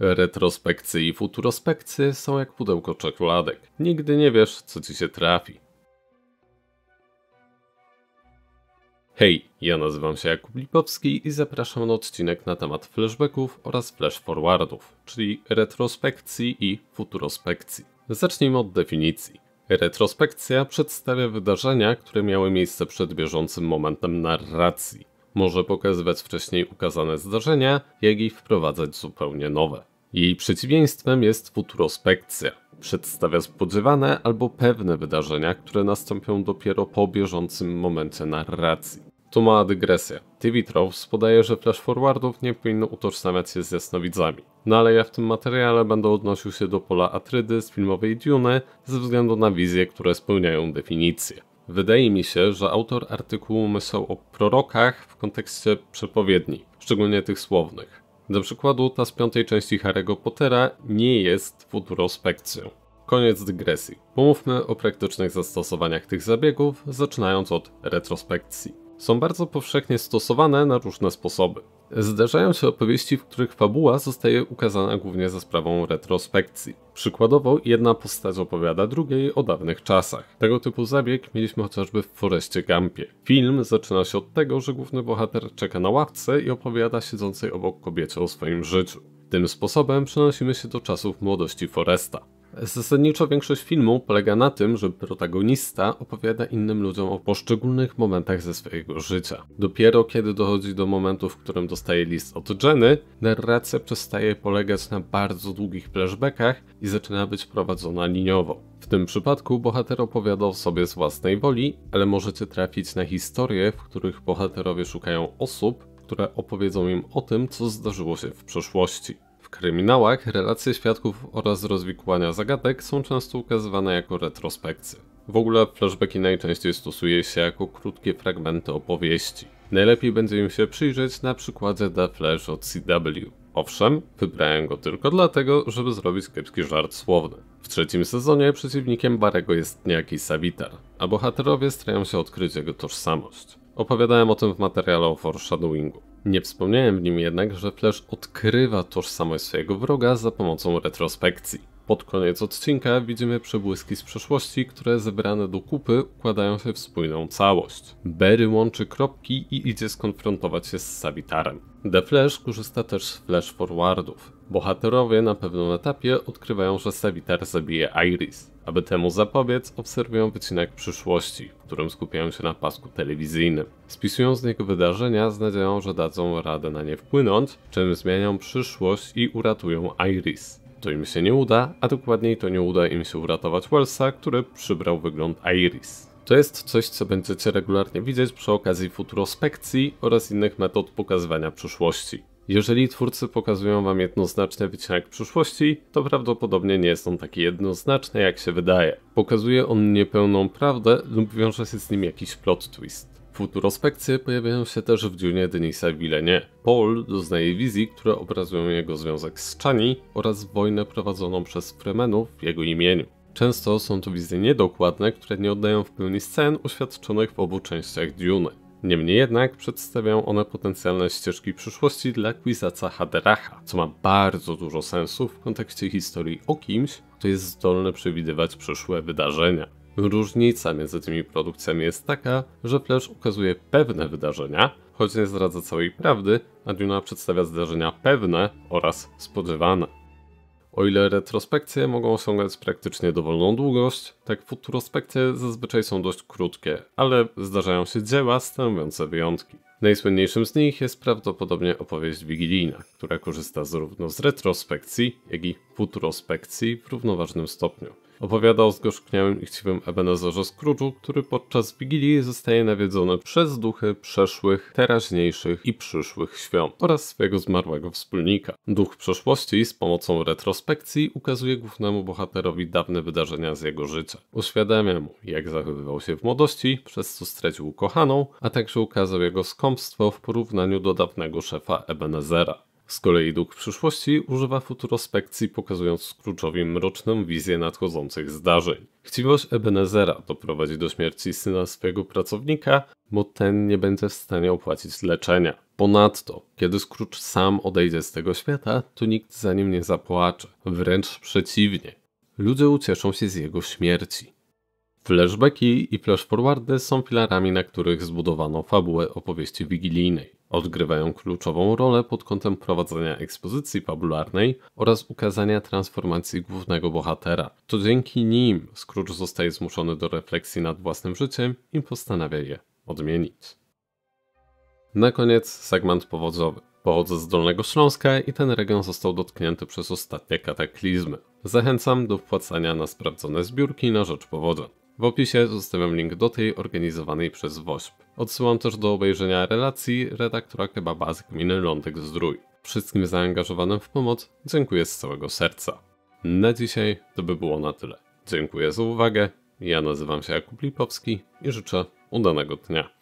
Retrospekcje i futurospekcje są jak pudełko czekoladek. Nigdy nie wiesz, co ci się trafi. Hej, ja nazywam się Jakub Lipowski i zapraszam na odcinek na temat flashbacków oraz flashforwardów, czyli retrospekcji i futurospekcji. Zacznijmy od definicji. Retrospekcja przedstawia wydarzenia, które miały miejsce przed bieżącym momentem narracji może pokazywać wcześniej ukazane zdarzenia, jak i wprowadzać zupełnie nowe. Jej przeciwieństwem jest futurospekcja. Przedstawia spodziewane albo pewne wydarzenia, które nastąpią dopiero po bieżącym momencie narracji. Tu mała dygresja. TV Tropes podaje, że flash forwardów nie powinno utożsamiać się z jasnowidzami. No ale ja w tym materiale będę odnosił się do pola Atrydy z filmowej Dune ze względu na wizje, które spełniają definicję. Wydaje mi się, że autor artykułu myślał o prorokach w kontekście przepowiedni, szczególnie tych słownych. Do przykładu ta z piątej części Harry'ego Pottera nie jest futurospekcją. Koniec dygresji. Pomówmy o praktycznych zastosowaniach tych zabiegów, zaczynając od retrospekcji. Są bardzo powszechnie stosowane na różne sposoby. Zdarzają się opowieści, w których fabuła zostaje ukazana głównie za sprawą retrospekcji. Przykładowo jedna postać opowiada drugiej o dawnych czasach. Tego typu zabieg mieliśmy chociażby w Foreście Gampie". Film zaczyna się od tego, że główny bohater czeka na ławce i opowiada siedzącej obok kobiecie o swoim życiu. Tym sposobem przenosimy się do czasów młodości Foresta. Zasadniczo większość filmu polega na tym, że protagonista opowiada innym ludziom o poszczególnych momentach ze swojego życia. Dopiero kiedy dochodzi do momentu, w którym dostaje list od Jenny, narracja przestaje polegać na bardzo długich flashbackach i zaczyna być prowadzona liniowo. W tym przypadku bohater opowiadał sobie z własnej woli, ale możecie trafić na historie, w których bohaterowie szukają osób, które opowiedzą im o tym, co zdarzyło się w przeszłości kryminałach relacje świadków oraz rozwikłania zagadek są często ukazywane jako retrospekcje. W ogóle flashbacki najczęściej stosuje się jako krótkie fragmenty opowieści. Najlepiej będzie im się przyjrzeć na przykładzie The Flash od CW. Owszem, wybrałem go tylko dlatego, żeby zrobić kiepski żart słowny. W trzecim sezonie przeciwnikiem Barego jest niejaki Savitar, a bohaterowie starają się odkryć jego tożsamość. Opowiadałem o tym w materiale o foreshadowingu. Nie wspomniałem w nim jednak, że Flash odkrywa tożsamość swojego wroga za pomocą retrospekcji. Pod koniec odcinka widzimy przebłyski z przeszłości, które zebrane do kupy układają się w spójną całość. Barry łączy kropki i idzie skonfrontować się z Savitarem. The Flash korzysta też z flash forwardów, Bohaterowie na pewnym etapie odkrywają, że Sevitar zabije Iris. Aby temu zapobiec, obserwują wycinek przyszłości, w którym skupiają się na pasku telewizyjnym. Spisują z niego wydarzenia z nadzieją, że dadzą radę na nie wpłynąć, czym zmienią przyszłość i uratują Iris. To im się nie uda, a dokładniej to nie uda im się uratować Wellsa, który przybrał wygląd Iris. To jest coś, co będziecie regularnie widzieć przy okazji futurospekcji oraz innych metod pokazywania przyszłości. Jeżeli twórcy pokazują wam jednoznaczny wycinek przyszłości, to prawdopodobnie nie jest on taki jednoznaczny jak się wydaje. Pokazuje on niepełną prawdę lub wiąże się z nim jakiś plot twist. Futurospekcje pojawiają się też w Dune Denisa Villenie. Paul doznaje wizji, które obrazują jego związek z Chani oraz wojnę prowadzoną przez Fremenów w jego imieniu. Często są to wizje niedokładne, które nie oddają w pełni scen uświadczonych w obu częściach Dune. Niemniej jednak przedstawiają one potencjalne ścieżki przyszłości dla Kwisaca Haderacha, co ma bardzo dużo sensu w kontekście historii o kimś, kto jest zdolny przewidywać przyszłe wydarzenia. Różnica między tymi produkcjami jest taka, że Flash ukazuje pewne wydarzenia, choć nie zdradza całej prawdy, a Duna przedstawia zdarzenia pewne oraz spodziewane. O ile retrospekcje mogą osiągać praktycznie dowolną długość, tak futurospekcje zazwyczaj są dość krótkie, ale zdarzają się dzieła stanowiące wyjątki. Najsłynniejszym z nich jest prawdopodobnie opowieść wigilijna, która korzysta zarówno z retrospekcji, jak i futurospekcji w równoważnym stopniu. Opowiada o zgorzkniałym i chciwym Ebenezerze Scrooge'u, który podczas Wigilii zostaje nawiedzony przez duchy przeszłych, teraźniejszych i przyszłych świąt oraz swojego zmarłego wspólnika. Duch przeszłości z pomocą retrospekcji ukazuje głównemu bohaterowi dawne wydarzenia z jego życia. Uświadamia mu, jak zachowywał się w młodości, przez co stracił kochaną, a także ukazał jego skąpstwo w porównaniu do dawnego szefa Ebenezera. Z kolei duch przyszłości używa futurospekcji, pokazując Scrooge'owi mroczną wizję nadchodzących zdarzeń. Chciwość Ebenezera doprowadzi do śmierci syna swojego pracownika, bo ten nie będzie w stanie opłacić leczenia. Ponadto, kiedy Scrooge sam odejdzie z tego świata, to nikt za nim nie zapłacze. Wręcz przeciwnie. Ludzie ucieszą się z jego śmierci. Flashbacki i flashforwardy są filarami, na których zbudowano fabułę opowieści wigilijnej odgrywają kluczową rolę pod kątem prowadzenia ekspozycji fabularnej oraz ukazania transformacji głównego bohatera. To dzięki nim Scrooge zostaje zmuszony do refleksji nad własnym życiem i postanawia je odmienić. Na koniec segment powodzowy. Pochodzę z Dolnego Śląska i ten region został dotknięty przez ostatnie kataklizmy. Zachęcam do wpłacania na sprawdzone zbiórki na rzecz powodzenia. W opisie zostawiam link do tej organizowanej przez WOŚP. Odsyłam też do obejrzenia relacji redaktora kebaba z gminy Lądek Zdrój. Wszystkim zaangażowanym w pomoc dziękuję z całego serca. Na dzisiaj to by było na tyle. Dziękuję za uwagę, ja nazywam się Jakub Lipowski i życzę udanego dnia.